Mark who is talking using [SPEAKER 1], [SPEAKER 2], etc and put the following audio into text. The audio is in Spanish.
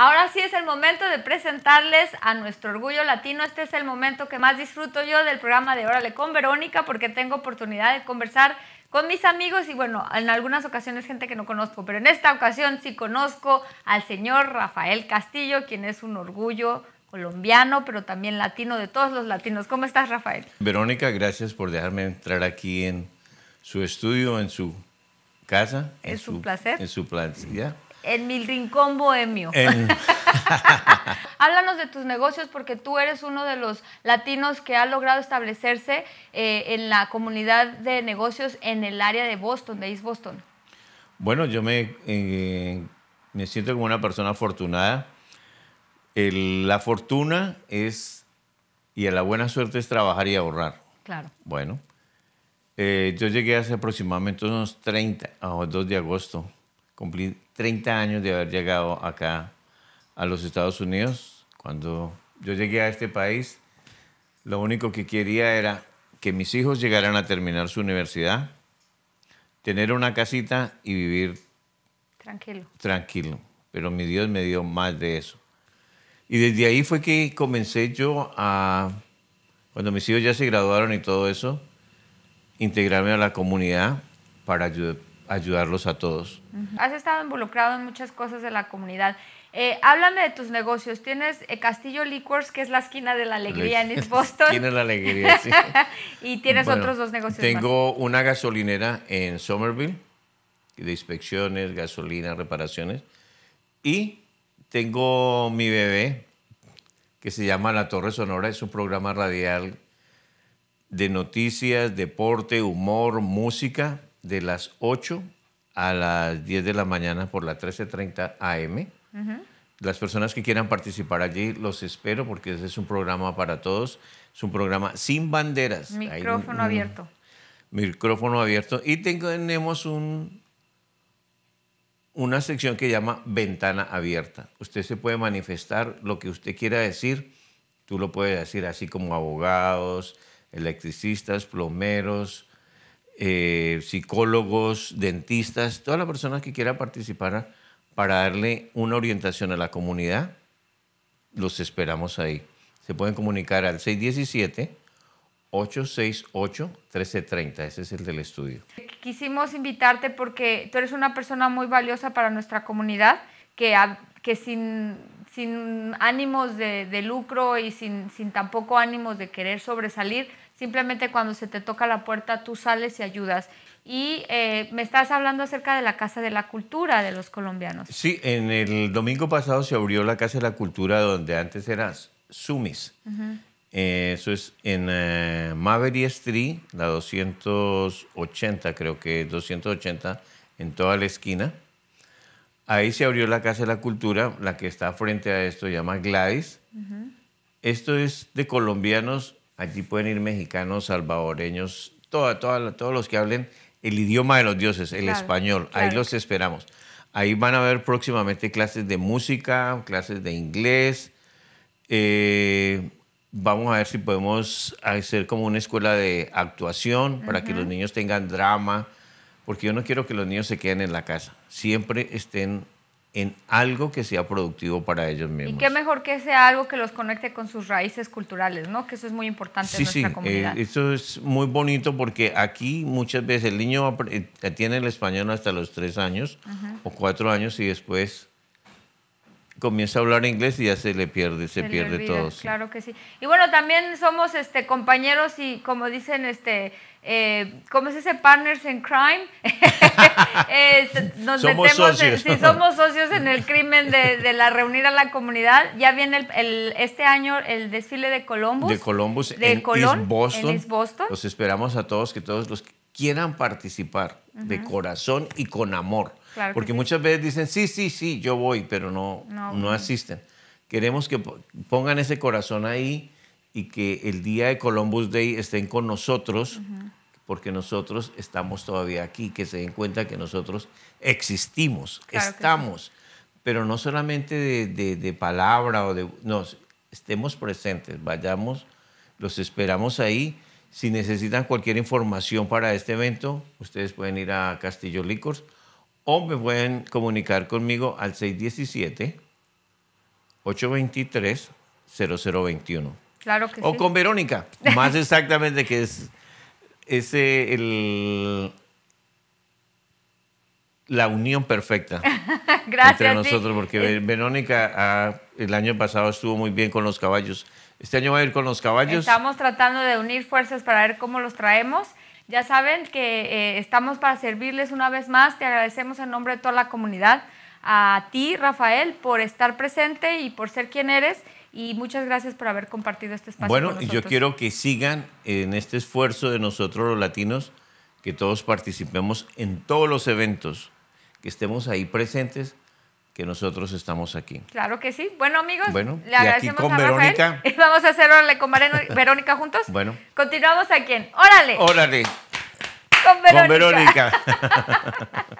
[SPEAKER 1] Ahora sí es el momento de presentarles a nuestro orgullo latino. Este es el momento que más disfruto yo del programa de Órale con Verónica porque tengo oportunidad de conversar con mis amigos y bueno, en algunas ocasiones gente que no conozco, pero en esta ocasión sí conozco al señor Rafael Castillo, quien es un orgullo colombiano, pero también latino de todos los latinos. ¿Cómo estás, Rafael?
[SPEAKER 2] Verónica, gracias por dejarme entrar aquí en su estudio, en su casa. Es un placer. En su placer,
[SPEAKER 1] en mi rincón bohemio. Háblanos de tus negocios porque tú eres uno de los latinos que ha logrado establecerse eh, en la comunidad de negocios en el área de Boston, de East Boston.
[SPEAKER 2] Bueno, yo me, eh, me siento como una persona afortunada. la fortuna es, y la buena suerte es trabajar y ahorrar. Claro. Bueno, eh, yo llegué hace aproximadamente unos 30, o 2 de agosto cumplí 30 años de haber llegado acá a los Estados Unidos. Cuando yo llegué a este país, lo único que quería era que mis hijos llegaran a terminar su universidad, tener una casita y vivir tranquilo. Tranquilo. Pero mi Dios me dio más de eso. Y desde ahí fue que comencé yo a, cuando mis hijos ya se graduaron y todo eso, integrarme a la comunidad para ayudar ayudarlos a todos.
[SPEAKER 1] Has estado involucrado en muchas cosas de la comunidad. Eh, háblame de tus negocios. Tienes eh, Castillo Liquors, que es la esquina de la alegría en East Boston. tienes la alegría, sí. y tienes otros dos negocios. Tengo
[SPEAKER 2] una gasolinera en Somerville, de inspecciones, gasolina, reparaciones. Y tengo mi bebé, que se llama La Torre Sonora. Es un programa radial de noticias, deporte, humor, música de las 8 a las 10 de la mañana por la 13.30 AM. Las personas que quieran participar allí los espero porque ese es un programa para todos. Es un programa sin banderas. Micrófono mm, abierto. micrófono abierto. Y tenemos un, una sección que llama ventana abierta. Usted se puede manifestar lo que usted quiera decir. Tú lo puedes decir así como abogados, electricistas, plomeros, eh, psicólogos, dentistas, todas las personas que quieran participar para darle una orientación a la comunidad, los esperamos ahí. Se pueden comunicar al 617. 868-1330, ese es el del estudio.
[SPEAKER 1] Quisimos invitarte porque tú eres una persona muy valiosa para nuestra comunidad, que, que sin, ánimos de, lucro y sin tampoco ánimos de querer sobresalir, Simplemente cuando se te toca la puerta, tú sales y ayudas. Y eh, me estás hablando acerca de la Casa de la Cultura de los colombianos.
[SPEAKER 2] Sí, en el domingo pasado se abrió la Casa de la Cultura donde antes eras Sumis. Eh, eso es en eh, Maverick Street, la 280, creo que 280, en toda la esquina. Ahí se abrió la Casa de la Cultura, la que está frente a esto, se llama Gladys. Esto es de colombianos Allí pueden ir mexicanos, salvadoreños, toda, todos los que hablen el idioma de los dioses, el español. Ahí los esperamos. Ahí van a haber próximamente clases de música, clases de inglés. Eh, vamos a ver si podemos hacer como una escuela de actuación para que los niños tengan drama, porque yo no quiero que los niños se queden en la casa. Siempre estén en algo que sea productivo para ellos mismos. Y qué
[SPEAKER 1] mejor que sea algo que los conecte con sus raíces culturales, ¿no? Que eso es muy importante en nuestra eh, comunidad. Sí,
[SPEAKER 2] eso es muy bonito porque aquí muchas veces el niño eh, tiene el español hasta los tres años o cuatro años y después comienza a hablar inglés y ya se le pierde, se, pierde todo.
[SPEAKER 1] Claro que sí. Y bueno, también somos este compañeros y como dicen, este, eh, ¿cómo es ese? Partners in crime. Este, nos somos socios. somos socios en el crimen de, de, la reunir a la comunidad. Ya viene el, este año el desfile de Columbus. De
[SPEAKER 2] Columbus, en, Boston. Los esperamos a todos, que todos los que quieran participar de corazón y con amor. Porque muchas veces dicen, sí, sí, sí, yo voy, pero no, no, asisten. Queremos que pongan ese corazón ahí y que el día de Columbus Day estén con nosotros, porque nosotros estamos todavía aquí, que se den cuenta que nosotros existimos, estamos, pero no solamente de, de, de, palabra o de... No, estemos presentes, vayamos, los esperamos ahí si necesitan cualquier información para este evento, ustedes pueden ir a Castillo Licors o me pueden comunicar conmigo al 617-823-0021. Claro que o sí. O con Verónica, más exactamente, que es, el, la unión perfecta
[SPEAKER 1] entre nosotros, porque eh.
[SPEAKER 2] Verónica el año pasado estuvo muy bien con los caballos este año va a ir con los caballos. Estamos
[SPEAKER 1] tratando de unir fuerzas para ver cómo los traemos. Ya saben que eh, estamos para servirles una vez más. Te agradecemos en nombre de toda la comunidad a ti, Rafael, por estar presente y por ser quien eres. Y muchas gracias por haber compartido este espacio. Bueno, y yo quiero
[SPEAKER 2] que sigan en este esfuerzo de nosotros los latinos, que todos participemos en todos los eventos, que estemos ahí presentes que nosotros estamos aquí.
[SPEAKER 1] Claro que sí. Bueno, amigos, bueno, le agradecemos aquí con a Verónica. y Vamos a hacer Órale con Verónica juntos. Bueno. Continuamos aquí en Órale. Órale. Con Verónica.